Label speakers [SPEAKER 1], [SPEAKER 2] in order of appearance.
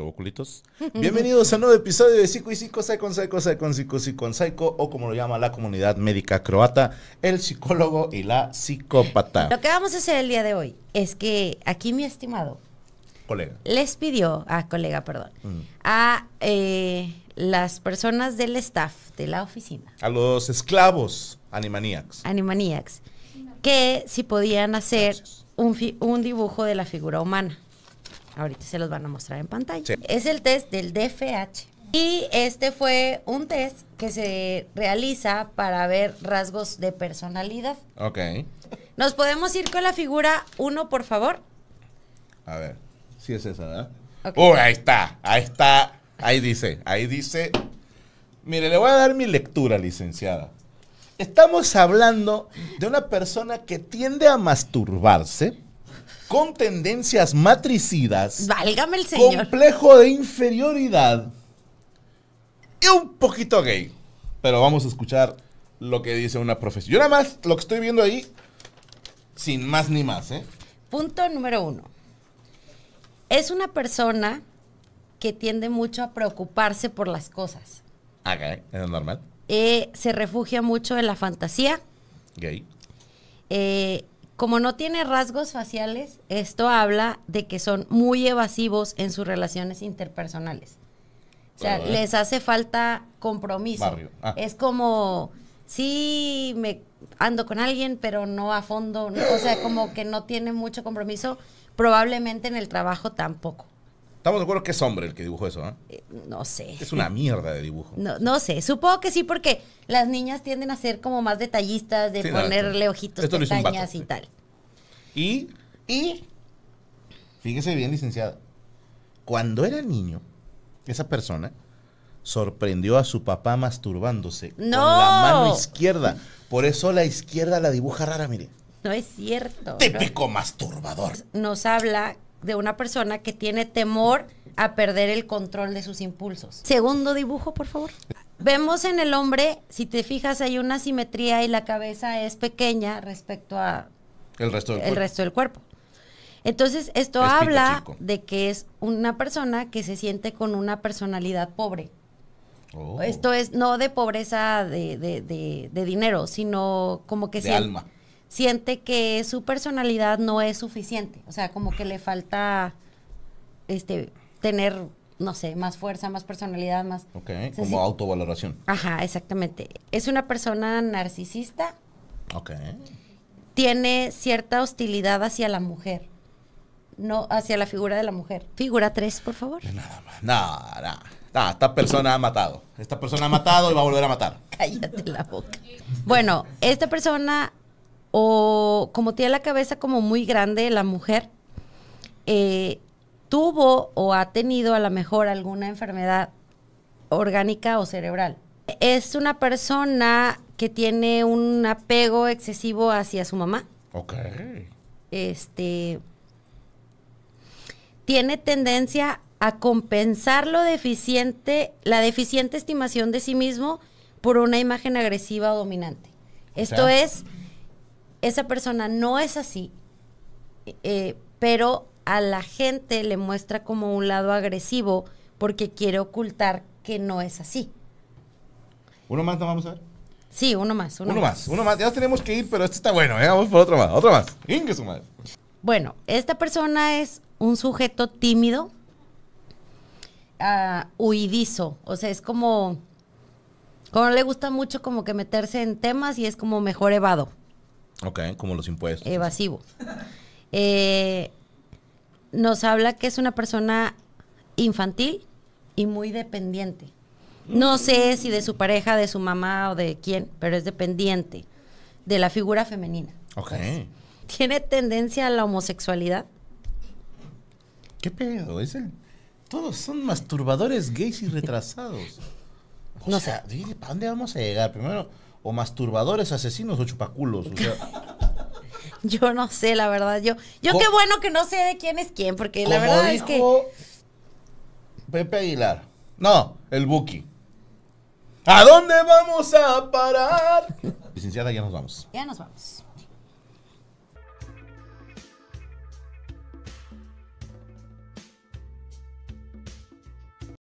[SPEAKER 1] Bienvenidos a un nuevo episodio de Psico y Psico, Psycho, Psycho, Psycho, Psico, Psico, Psycho, o como lo llama la comunidad médica croata, el psicólogo y la psicópata. Lo
[SPEAKER 2] que vamos a hacer el día de hoy es que aquí mi estimado... Colega. Les pidió, a ah, colega, perdón, mm. a eh, las personas del staff de la oficina.
[SPEAKER 1] A los esclavos Animaniacs.
[SPEAKER 2] Animaniacs. Que si podían hacer un dibujo de la figura humana. Ahorita se los van a mostrar en pantalla. Es el test del DFH. Y este fue un test que se realiza para ver rasgos de personalidad. Ok. ¿Nos podemos ir con la figura 1, por favor?
[SPEAKER 1] A ver, si es esa, ¿verdad? Okay. ahí está, ahí está, ahí dice, ahí dice. Mire, le voy a dar mi lectura, licenciada. Estamos hablando de una persona que tiende a masturbarse con tendencias matricidas. Válgame el señor. Complejo de inferioridad. Y un poquito gay. Pero vamos a escuchar lo que dice una profesión. Yo nada más lo que estoy viendo ahí, sin más ni más, ¿eh? Punto número uno.
[SPEAKER 2] Es una persona que tiende mucho a preocuparse por las cosas.
[SPEAKER 1] Ah, gay, es normal.
[SPEAKER 2] Eh, se refugia mucho en la fantasía. Gay. Eh, como no tiene rasgos faciales, esto habla de que son muy evasivos en sus relaciones interpersonales. O sea, ¿eh? les hace falta compromiso. Ah. Es como, sí, me ando con alguien, pero no a fondo, o sea, como que no tiene mucho compromiso, probablemente en el trabajo tampoco.
[SPEAKER 1] Estamos de acuerdo que es hombre el que dibujó eso, ¿eh? ¿eh? No sé. Es una mierda de dibujo.
[SPEAKER 2] No, no sé, supongo que sí porque las niñas tienden a ser como más detallistas de ponerle ojitos, y tal.
[SPEAKER 1] Y, y, fíjese bien, licenciada, cuando era niño, esa persona sorprendió a su papá masturbándose con la mano izquierda. Por eso la izquierda la dibuja rara, mire.
[SPEAKER 2] No es cierto. Típico
[SPEAKER 1] masturbador.
[SPEAKER 2] Nos habla de una persona que tiene temor a perder el control de sus impulsos. Segundo dibujo, por favor. Vemos en el hombre, si te fijas, hay una simetría y la cabeza es pequeña respecto a
[SPEAKER 1] el resto del, cuerpo. Resto
[SPEAKER 2] del cuerpo. Entonces, esto habla de que es una persona que se siente con una personalidad pobre. Oh. Esto es no de pobreza de, de, de, dinero, sino como que... De alma siente que su personalidad no es suficiente. O sea, como que le falta este, tener, no sé, más fuerza, más personalidad, más.
[SPEAKER 1] Ok, como autovaloración.
[SPEAKER 2] Ajá, exactamente. Es una persona narcisista. Ok. Tiene cierta hostilidad hacia la mujer. No, hacia la figura de la mujer. Figura 3, por favor. Nada
[SPEAKER 1] más. Nada, nada. esta persona ha matado. Esta persona ha matado y va a volver a matar. Cállate la boca.
[SPEAKER 2] Bueno, esta persona o como tiene la cabeza como muy grande la mujer, eh, tuvo o ha tenido a lo mejor alguna enfermedad orgánica o cerebral. Es una persona que tiene un apego excesivo hacia su mamá. Ok. Este. Tiene tendencia a compensar lo deficiente, la deficiente estimación de sí mismo por una imagen agresiva o dominante. Esto es esa persona no es así, eh, pero a la gente le muestra como un lado agresivo porque quiere ocultar que no es así.
[SPEAKER 1] ¿Uno más no vamos a ver?
[SPEAKER 2] Sí, uno más. Uno, más. uno más. Ya
[SPEAKER 1] tenemos que ir, pero este está bueno. ¿eh? Vamos por otro más, otro más. su madre.
[SPEAKER 2] Bueno, esta persona es un sujeto tímido, ah, huidizo. O sea, es como... Como le gusta mucho como que meterse en temas y es como mejor evado.
[SPEAKER 1] Ok, como los impuestos.
[SPEAKER 2] Evasivo. Eh, nos habla que es una persona infantil y muy dependiente. No sé si de su pareja, de su mamá o de quién, pero es dependiente de la figura femenina. Ok. tiene tendencia a la homosexualidad.
[SPEAKER 1] ¿Qué pedo? Es el... Todos son masturbadores gays y retrasados. no sé. ¿para dónde vamos a llegar? Primero, o masturbadores asesinos o chupaculos.
[SPEAKER 2] Yo no sé, la verdad. Yo, yo qué bueno que no sé de quién es quién, porque la verdad es que.
[SPEAKER 1] Pepe Aguilar. No, el Buki. ¿A dónde vamos a parar? Licenciada, ya nos vamos. Ya nos vamos.